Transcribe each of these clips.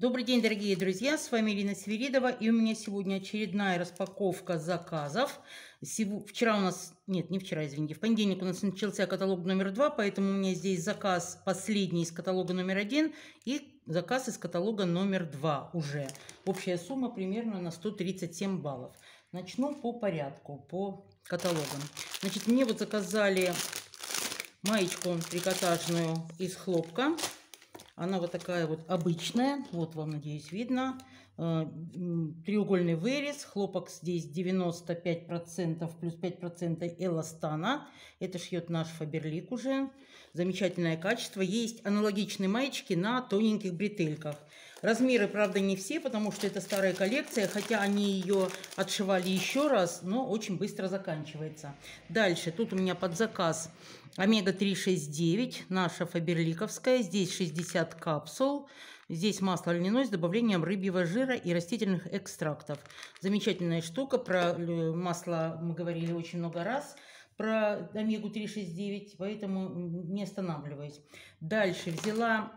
Добрый день, дорогие друзья! С вами Ирина Свиридова. И у меня сегодня очередная распаковка заказов. Сего... Вчера у нас... Нет, не вчера, извините. В понедельник у нас начался каталог номер два, поэтому у меня здесь заказ последний из каталога номер один и заказ из каталога номер два уже. Общая сумма примерно на 137 баллов. Начну по порядку, по каталогам. Значит, мне вот заказали маечку трикотажную из хлопка. Она вот такая вот обычная. Вот вам, надеюсь, видно. Э, треугольный вырез. Хлопок здесь 95% плюс 5% эластана. Это шьет наш Фаберлик уже. Замечательное качество. Есть аналогичные маечки на тоненьких бретельках. Размеры, правда, не все, потому что это старая коллекция, хотя они ее отшивали еще раз, но очень быстро заканчивается. Дальше, тут у меня под заказ омега-369, наша фаберликовская, здесь 60 капсул, здесь масло льняное с добавлением рыбьего жира и растительных экстрактов. Замечательная штука, про э, масло мы говорили очень много раз, про омегу-369, поэтому не останавливаюсь. Дальше взяла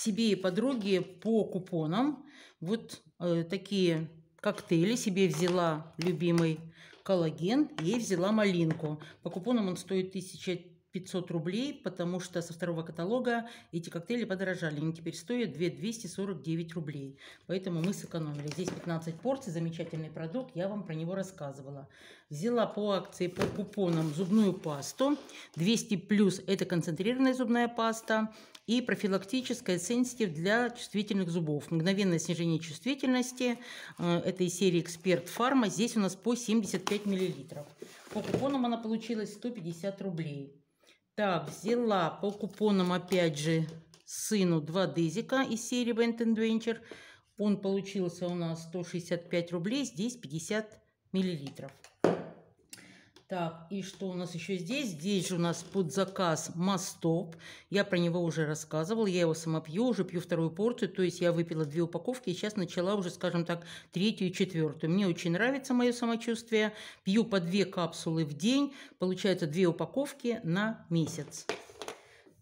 себе и подруге по купонам вот э, такие коктейли. Себе взяла любимый коллаген, и взяла малинку. По купонам он стоит 1000 500 рублей, потому что со второго каталога эти коктейли подорожали. Они теперь стоят 2 249 рублей. Поэтому мы сэкономили. Здесь 15 порций, замечательный продукт, я вам про него рассказывала. Взяла по акции, по купонам зубную пасту. 200 плюс – это концентрированная зубная паста и профилактическая сенситив для чувствительных зубов. Мгновенное снижение чувствительности э, – этой серии «Эксперт Фарма». Здесь у нас по 75 мл. По купонам она получилась 150 рублей. Так, взяла по купонам, опять же, сыну два дезика из серии Бентон Adventure. Он получился у нас 165 рублей, здесь 50 миллилитров. Так, и что у нас еще здесь? Здесь же у нас под заказ Мастоп. Я про него уже рассказывала. Я его сама пью, уже пью вторую порцию. То есть я выпила две упаковки и сейчас начала уже, скажем так, третью и четвертую. Мне очень нравится мое самочувствие. Пью по две капсулы в день. Получается две упаковки на месяц.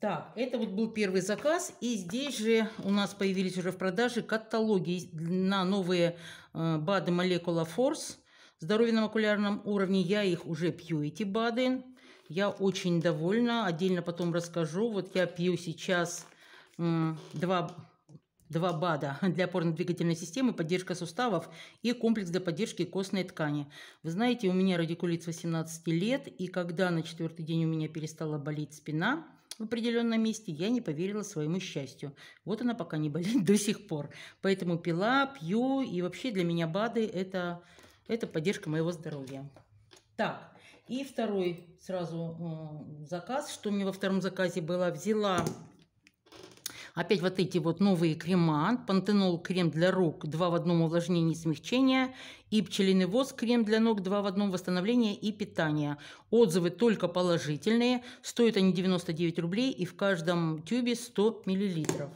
Так, это вот был первый заказ, и здесь же у нас появились уже в продаже каталоги на новые э, БАДы Молекула Force здоровье окулярном уровне. Я их уже пью, эти БАДы. Я очень довольна. Отдельно потом расскажу. Вот я пью сейчас два, два БАДа для опорно-двигательной системы, поддержка суставов и комплекс для поддержки костной ткани. Вы знаете, у меня радикулит 18 лет, и когда на четвертый день у меня перестала болеть спина, в определенном месте, я не поверила своему счастью. Вот она пока не болит до сих пор. Поэтому пила, пью, и вообще для меня БАДы – это это поддержка моего здоровья. Так, и второй сразу э, заказ, что мне во втором заказе было, взяла опять вот эти вот новые крема, пантенол крем для рук, два в одном увлажнение и смягчение, и пчелиный воск крем для ног, два в одном восстановление и питание. Отзывы только положительные, стоят они 99 рублей и в каждом тюбе 100 миллилитров.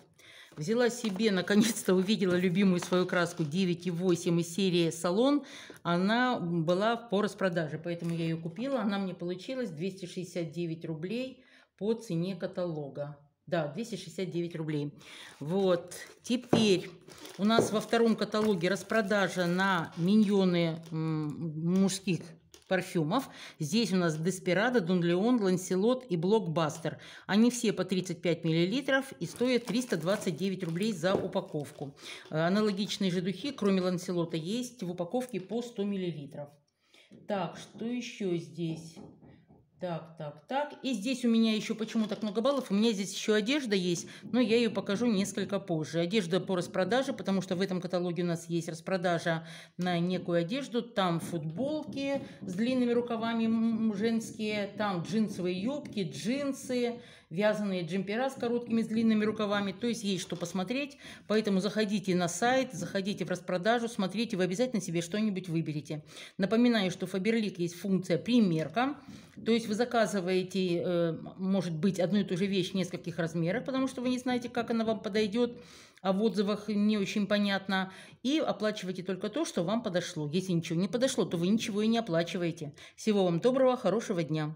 Взяла себе, наконец-то увидела любимую свою краску 9,8 из серии «Салон». Она была по распродаже, поэтому я ее купила. Она мне получилась 269 рублей по цене каталога. Да, 269 рублей. Вот. Теперь у нас во втором каталоге распродажа на миньоны мужских парфюмов. Здесь у нас Деспирада, Дон Ланселот и Блокбастер. Они все по 35 мл и стоят 329 рублей за упаковку. Э, аналогичные же духи, кроме Ланселота, есть в упаковке по 100 мл. Так, что еще здесь? Так, так, так. И здесь у меня еще почему так много баллов? У меня здесь еще одежда есть, но я ее покажу несколько позже. Одежда по распродаже, потому что в этом каталоге у нас есть распродажа на некую одежду. Там футболки с длинными рукавами женские, там джинсовые юбки, джинсы, вязаные джемпера с короткими с длинными рукавами. То есть есть что посмотреть. Поэтому заходите на сайт, заходите в распродажу, смотрите, вы обязательно себе что-нибудь выберете. Напоминаю, что в Faberlic есть функция примерка. То есть вы заказываете, э, может быть, одну и ту же вещь в нескольких размерах, потому что вы не знаете, как она вам подойдет а в отзывах не очень понятно. И оплачивайте только то, что вам подошло. Если ничего не подошло, то вы ничего и не оплачиваете. Всего вам доброго, хорошего дня.